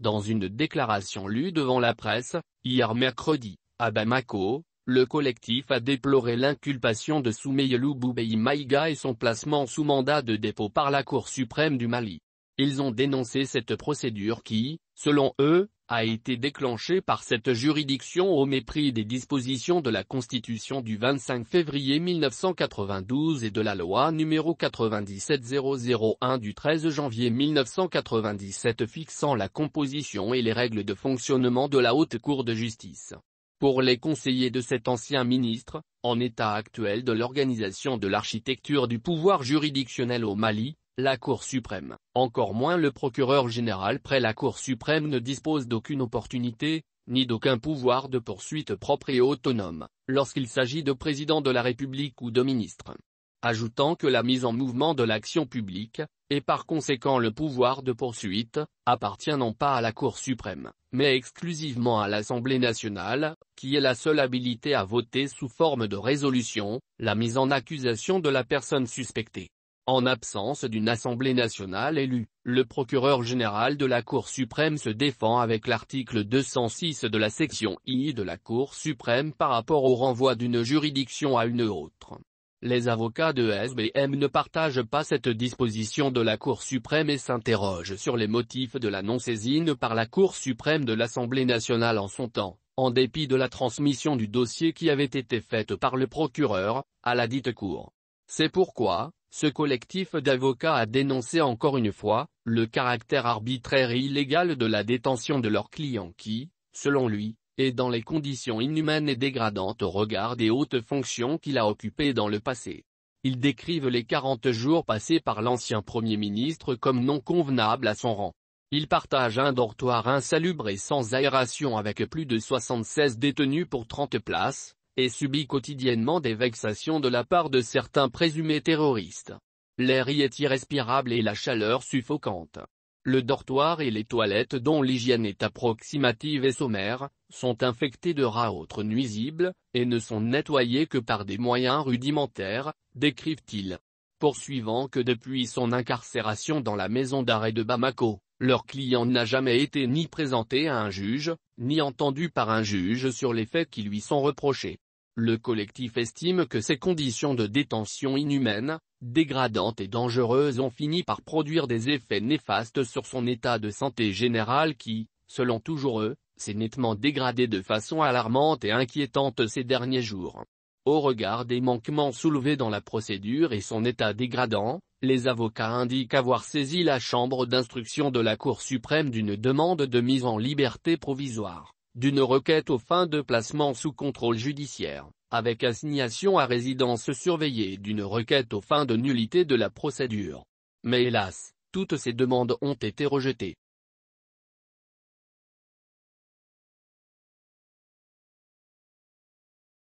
Dans une déclaration lue devant la presse, hier mercredi, à Bamako, le collectif a déploré l'inculpation de Soumeyelou Boubéi Maïga et son placement sous mandat de dépôt par la Cour suprême du Mali. Ils ont dénoncé cette procédure qui, selon eux, a été déclenchée par cette juridiction au mépris des dispositions de la Constitution du 25 février 1992 et de la loi numéro 97001 du 13 janvier 1997 fixant la composition et les règles de fonctionnement de la Haute Cour de justice. Pour les conseillers de cet ancien ministre, en état actuel de l'organisation de l'architecture du pouvoir juridictionnel au Mali, la Cour suprême, encore moins le procureur général près la Cour suprême ne dispose d'aucune opportunité, ni d'aucun pouvoir de poursuite propre et autonome, lorsqu'il s'agit de président de la République ou de ministre. Ajoutant que la mise en mouvement de l'action publique, et par conséquent le pouvoir de poursuite, appartient non pas à la Cour suprême, mais exclusivement à l'Assemblée nationale, qui est la seule habilité à voter sous forme de résolution, la mise en accusation de la personne suspectée. En absence d'une Assemblée nationale élue, le procureur général de la Cour suprême se défend avec l'article 206 de la section I de la Cour suprême par rapport au renvoi d'une juridiction à une autre. Les avocats de SBM ne partagent pas cette disposition de la Cour suprême et s'interrogent sur les motifs de la non-saisine par la Cour suprême de l'Assemblée nationale en son temps, en dépit de la transmission du dossier qui avait été faite par le procureur, à la dite Cour. C'est pourquoi, ce collectif d'avocats a dénoncé encore une fois, le caractère arbitraire et illégal de la détention de leur client qui, selon lui, est dans les conditions inhumaines et dégradantes au regard des hautes fonctions qu'il a occupées dans le passé. Ils décrivent les 40 jours passés par l'ancien Premier ministre comme non convenables à son rang. Ils partagent un dortoir insalubre et sans aération avec plus de 76 détenus pour 30 places, et subit quotidiennement des vexations de la part de certains présumés terroristes. L'air y est irrespirable et la chaleur suffocante. Le dortoir et les toilettes dont l'hygiène est approximative et sommaire, sont infectés de rats autres nuisibles, et ne sont nettoyés que par des moyens rudimentaires, décrivent-ils. Poursuivant que depuis son incarcération dans la maison d'arrêt de Bamako, leur client n'a jamais été ni présenté à un juge, ni entendu par un juge sur les faits qui lui sont reprochés. Le collectif estime que ces conditions de détention inhumaines, dégradantes et dangereuses ont fini par produire des effets néfastes sur son état de santé général qui, selon toujours eux, s'est nettement dégradé de façon alarmante et inquiétante ces derniers jours. Au regard des manquements soulevés dans la procédure et son état dégradant, les avocats indiquent avoir saisi la chambre d'instruction de la Cour suprême d'une demande de mise en liberté provisoire d'une requête aux fins de placement sous contrôle judiciaire, avec assignation à résidence surveillée d'une requête aux fins de nullité de la procédure. Mais hélas, toutes ces demandes ont été rejetées.